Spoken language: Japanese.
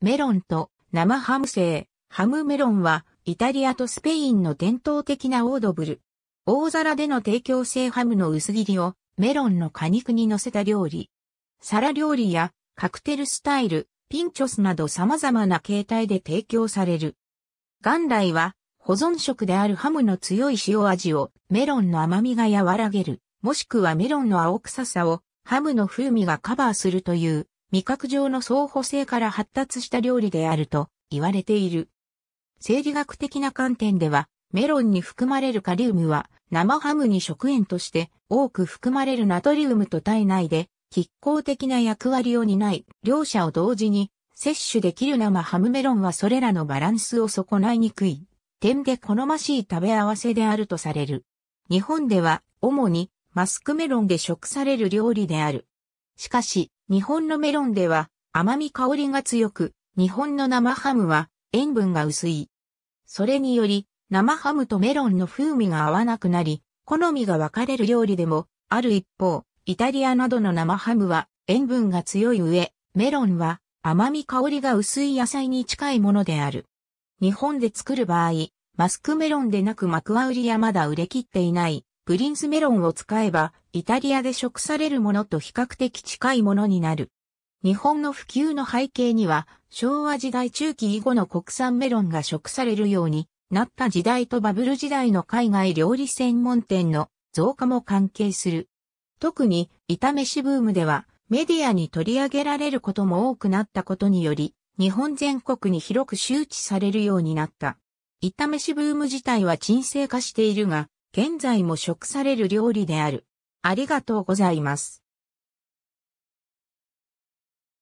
メロンと生ハム製、ハムメロンはイタリアとスペインの伝統的なオードブル。大皿での提供性ハムの薄切りをメロンの果肉に乗せた料理。皿料理やカクテルスタイル、ピンチョスなど様々な形態で提供される。元来は保存食であるハムの強い塩味をメロンの甘みが和らげる、もしくはメロンの青臭さをハムの風味がカバーするという味覚上の相補性から発達した料理であると言われている。生理学的な観点では、メロンに含まれるカリウムは生ハムに食塩として多く含まれるナトリウムと体内で拮抗的な役割を担い、両者を同時に摂取できる生ハムメロンはそれらのバランスを損ないにくい。点で好ましい食べ合わせであるとされる。日本では主にマスクメロンで食される料理である。しかし、日本のメロンでは甘み香りが強く、日本の生ハムは塩分が薄い。それにより、生ハムとメロンの風味が合わなくなり、好みが分かれる料理でも、ある一方、イタリアなどの生ハムは塩分が強い上、メロンは甘み香りが薄い野菜に近いものである。日本で作る場合、マスクメロンでなくマクワウリやまだ売れ切っていないプリンスメロンを使えばイタリアで食されるものと比較的近いものになる。日本の普及の背景には、昭和時代中期以後の国産メロンが食されるようになった時代とバブル時代の海外料理専門店の増加も関係する。特に、炒飯ブームでは、メディアに取り上げられることも多くなったことにより、日本全国に広く周知されるようになった。炒飯ブーム自体は沈静化しているが、現在も食される料理である。ありがとうございます。